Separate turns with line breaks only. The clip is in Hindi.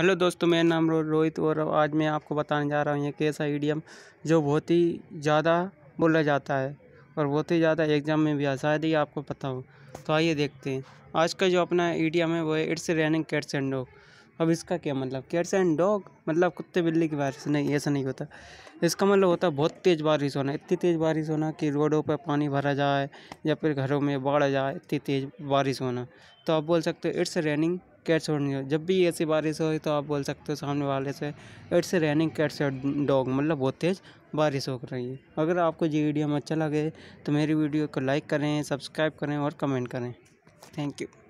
हेलो दोस्तों मेरा नाम रोहित और आज मैं आपको बताने जा रहा हूँ एक ऐसा ईडियम जो बहुत ही ज़्यादा बोला जाता है और बहुत ही ज़्यादा एग्ज़ाम में भी आ शायद ही आपको पता हो तो आइए देखते हैं आज का जो अपना ईडियम है वो है it's raining cats and dog अब इसका क्या मतलब कैट्स एंड डॉग मतलब कुत्ते बिल्ली की बारिश नहीं ऐसा नहीं होता इसका मतलब होता है बहुत तेज़ बारिश होना इतनी तेज़ बारिश होना कि रोडों पर पानी भरा जाए या फिर घरों में बाढ़ आ जाए इतनी तेज़ बारिश होना तो आप बोल सकते हो इट्स रेनिंग कैट्स और डॉग जब भी ऐसी बारिश हो तो आप बोल सकते हो सामने वाले से इट्स रेनिंग कैट्स और डॉग मतलब बहुत तेज़ बारिश हो रही है अगर आपको ये वीडियो में अच्छा लगे तो मेरी वीडियो को लाइक करें सब्सक्राइब करें और कमेंट करें थैंक यू